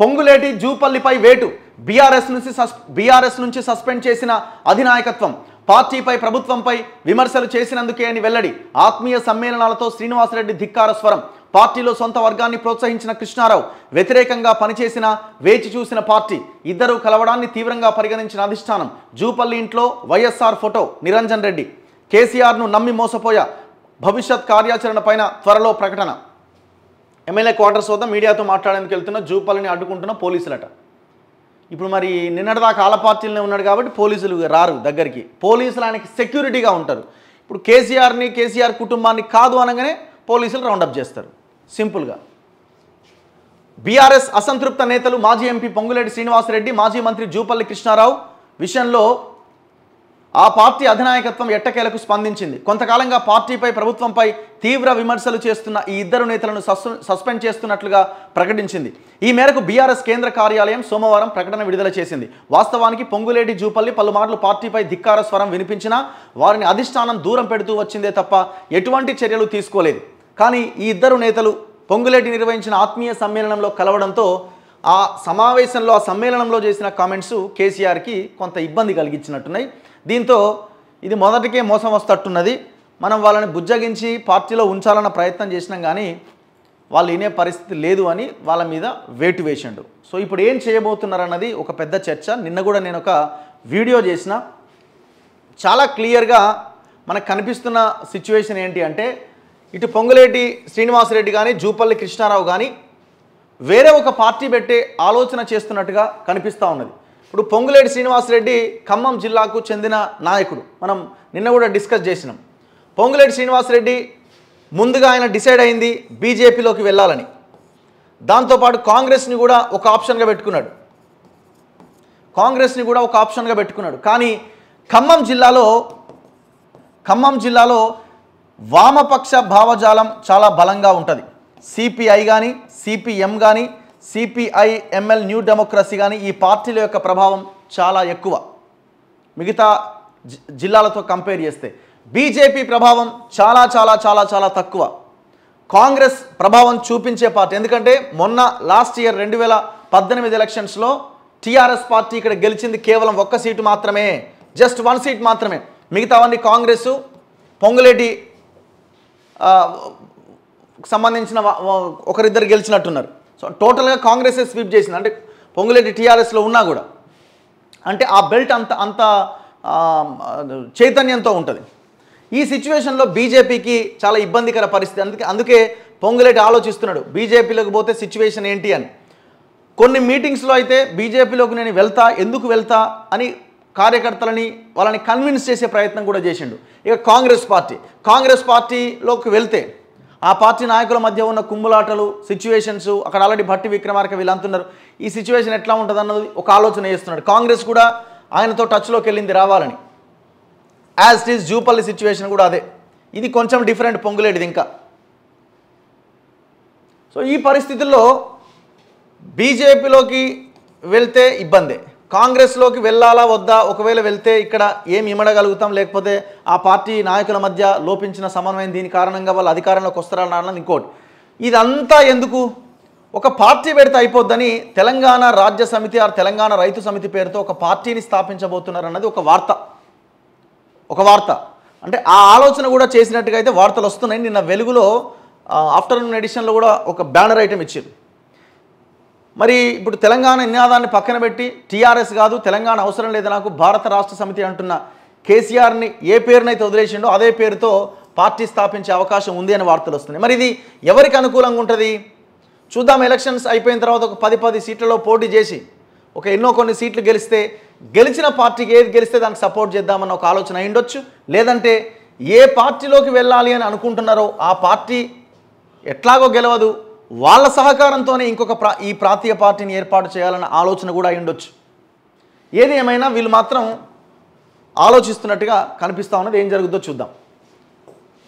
పొంగులేటి జూపల్లిపై వేటు బీఆర్ఎస్ నుంచి సస్ బీఆర్ఎస్ నుంచి సస్పెండ్ చేసిన అధినాయకత్వం పార్టీపై ప్రభుత్వంపై విమర్శలు చేసినందుకే అని వెల్లడి ఆత్మీయ సమ్మేళనాలతో శ్రీనివాసరెడ్డి ధిక్కార స్వరం పార్టీలో సొంత వర్గాన్ని ప్రోత్సహించిన కృష్ణారావు వ్యతిరేకంగా పనిచేసిన వేచి చూసిన పార్టీ ఇద్దరు కలవడాన్ని తీవ్రంగా పరిగణించిన అధిష్టానం జూపల్లి ఇంట్లో వైఎస్ఆర్ ఫోటో నిరంజన్ రెడ్డి కేసీఆర్ను నమ్మి మోసపోయా భవిష్యత్ కార్యాచరణ త్వరలో ప్రకటన ఎమ్మెల్యే క్వార్టర్స్ వద్ద మీడియాతో మాట్లాడేందుకు వెళ్తున్న జూపాలని అడ్డుకుంటున్న పోలీసులట ఇప్పుడు మరి నిన్నటిదాకా ఆల పార్టీలనే ఉన్నాడు కాబట్టి పోలీసులు రారు దగ్గరికి పోలీసులు ఆయనకి సెక్యూరిటీగా ఉంటారు ఇప్పుడు కేసీఆర్ని కేసీఆర్ కుటుంబాన్ని కాదు అనగానే పోలీసులు రౌండప్ చేస్తారు సింపుల్గా బీఆర్ఎస్ అసంతృప్త నేతలు మాజీ ఎంపీ పొంగులేటి శ్రీనివాసరెడ్డి మాజీ మంత్రి జూపల్లి కృష్ణారావు విషయంలో ఆ పార్టీ అధినాయకత్వం ఎట్టకేలకు స్పందించింది కొంతకాలంగా పార్టీపై ప్రభుత్వంపై తీవ్ర విమర్శలు చేస్తున్న ఈ ఇద్దరు నేతలను సస్పెండ్ చేస్తున్నట్లుగా ప్రకటించింది ఈ మేరకు బీఆర్ఎస్ కేంద్ర కార్యాలయం సోమవారం ప్రకటన విడుదల చేసింది వాస్తవానికి పొంగులేటి జూపల్లి పలుమార్లు పార్టీపై ధిక్కార స్వరం వినిపించినా వారిని అధిష్టానం దూరం పెడుతూ వచ్చిందే తప్ప ఎటువంటి చర్యలు తీసుకోలేదు కానీ ఈ ఇద్దరు నేతలు పొంగులేటి నిర్వహించిన ఆత్మీయ సమ్మేళనంలో కలవడంతో ఆ సమావేశంలో ఆ సమ్మేళనంలో చేసిన కామెంట్స్ కేసీఆర్కి కొంత ఇబ్బంది కలిగించినట్టున్నాయి దీంతో ఇది మొదటికే మోసం వస్తట్టున్నది మనం వాళ్ళని బుజ్జగించి పార్టీలో ఉంచాలన్న ప్రయత్నం చేసినాం కానీ వాళ్ళు వినే పరిస్థితి లేదు అని వాళ్ళ మీద వేటు వేసిండు సో ఇప్పుడు ఏం చేయబోతున్నారన్నది ఒక పెద్ద చర్చ నిన్న కూడా నేను ఒక వీడియో చేసిన చాలా క్లియర్గా మనకు కనిపిస్తున్న సిచ్యువేషన్ ఏంటి అంటే ఇటు పొంగులేటి శ్రీనివాసరెడ్డి కానీ జూపల్లి కృష్ణారావు కానీ వేరే ఒక పార్టీ పెట్టే ఆలోచన చేస్తున్నట్టుగా కనిపిస్తూ ఉన్నది ఇప్పుడు పొంగులేటి శ్రీనివాసరెడ్డి ఖమ్మం జిల్లాకు చెందిన నాయకుడు మనం నిన్న కూడా డిస్కస్ చేసినాం పొంగులేటి శ్రీనివాసరెడ్డి ముందుగా ఆయన డిసైడ్ అయింది బీజేపీలోకి వెళ్ళాలని దాంతోపాటు కాంగ్రెస్ని కూడా ఒక ఆప్షన్గా పెట్టుకున్నాడు కాంగ్రెస్ని కూడా ఒక ఆప్షన్గా పెట్టుకున్నాడు కానీ ఖమ్మం జిల్లాలో ఖమ్మం జిల్లాలో వామపక్ష భావజాలం చాలా బలంగా ఉంటుంది సిపిఐ కానీ సిపిఎం కానీ ఎంఎల్ న్యూ డెమోక్రసీ కానీ ఈ పార్టీల యొక్క ప్రభావం చాలా ఎక్కువ మిగతా జిల్లాలతో కంపేర్ చేస్తే బీజేపీ ప్రభావం చాలా చాలా చాలా చాలా తక్కువ కాంగ్రెస్ ప్రభావం చూపించే పార్టీ ఎందుకంటే మొన్న లాస్ట్ ఇయర్ రెండు వేల పద్దెనిమిది ఎలక్షన్స్లో టీఆర్ఎస్ పార్టీ ఇక్కడ గెలిచింది కేవలం ఒక్క సీటు మాత్రమే జస్ట్ వన్ సీట్ మాత్రమే మిగతావన్నీ కాంగ్రెస్ పొంగులేటి సంబంధించిన ఒకరిద్దరు గెలిచినట్టున్నారు సో టోటల్గా కాంగ్రెసే స్వీప్ చేసింది అంటే పొంగులేటి టీఆర్ఎస్లో ఉన్నా కూడా అంటే ఆ బెల్ట్ అంత అంత చైతన్యంతో ఉంటుంది ఈ సిచ్యువేషన్లో బీజేపీకి చాలా ఇబ్బందికర పరిస్థితి అందుకే అందుకే పొంగులేటి ఆలోచిస్తున్నాడు బీజేపీలోకి పోతే సిచ్యువేషన్ ఏంటి అని కొన్ని మీటింగ్స్లో అయితే బీజేపీలోకి నేను వెళ్తా ఎందుకు వెళ్తా అని కార్యకర్తలని వాళ్ళని కన్విన్స్ చేసే ప్రయత్నం కూడా చేసిండు ఇక కాంగ్రెస్ పార్టీ కాంగ్రెస్ పార్టీలోకి వెళ్తే ఆ పార్టీ నాయకుల మధ్య ఉన్న కుమ్ములాటలు సిచ్యువేషన్స్ అక్కడ ఆల్రెడీ భట్టి విక్రమార్క అంటున్నారు ఈ సిచ్యువేషన్ ఎట్లా ఉంటుంది అన్నది ఒక ఆలోచన చేస్తున్నాడు కాంగ్రెస్ కూడా ఆయనతో టచ్లోకి వెళ్ళింది రావాలని as it is Jupally situation కూడా అదే ఇది కొంచెం డిఫరెంట్ పొంగులేడిది ఇంకా సో ఈ పరిస్థితుల్లో బీజేపీలోకి వెళ్తే ఇబ్బందే కాంగ్రెస్లోకి వెళ్ళాలా వద్దా ఒకవేళ వెళ్తే ఇక్కడ ఏం ఇమడగలుగుతాం లేకపోతే ఆ పార్టీ నాయకుల మధ్య లోపించిన సమన్వయం దీని కారణంగా వాళ్ళు అధికారంలోకి వస్తారని అన్నది ఇంకోటి ఇదంతా ఎందుకు ఒక పార్టీ పెడితే అయిపోద్దని తెలంగాణ రాజ్య సమితి ఆ తెలంగాణ రైతు సమితి పేరుతో ఒక పార్టీని స్థాపించబోతున్నారన్నది ఒక వార్త ఒక వార్త అంటే ఆ ఆలోచన కూడా చేసినట్టుగా అయితే వార్తలు వస్తున్నాయి నిన్న వెలుగులో ఆఫ్టర్నూన్ ఎడిషన్లో కూడా ఒక బ్యానర్ ఐటెం ఇచ్చారు మరి ఇప్పుడు తెలంగాణ నినాదాన్ని పక్కన పెట్టి టీఆర్ఎస్ కాదు తెలంగాణ అవసరం లేదు నాకు భారత రాష్ట్ర సమితి అంటున్న కేసీఆర్ని ఏ పేరునైతే వదిలేసిండో అదే పేరుతో పార్టీ స్థాపించే అవకాశం ఉంది అనే వార్తలు వస్తున్నాయి మరి ఇది ఎవరికి అనుకూలంగా ఉంటుంది చూద్దాం ఎలక్షన్స్ అయిపోయిన తర్వాత ఒక పది పది సీట్లలో పోటీ చేసి ఒక ఎన్నో కొన్ని సీట్లు గెలిస్తే గెలిచిన పార్టీకి ఏది గెలిస్తే దానికి సపోర్ట్ చేద్దామన్న ఒక ఆలోచన అయిండొచ్చు లేదంటే ఏ పార్టీలోకి వెళ్ళాలి అని అనుకుంటున్నారో ఆ పార్టీ ఎట్లాగో గెలవదు వాళ్ళ సహకారంతోనే ఇంకొక ప్రా ఈ ప్రాంతీయ పార్టీని ఏర్పాటు చేయాలన్న ఆలోచన కూడా ఉండొచ్చు ఏది ఏమైనా వీళ్ళు మాత్రం ఆలోచిస్తున్నట్టుగా కనిపిస్తూ ఉన్నది ఏం జరుగుద్దో చూద్దాం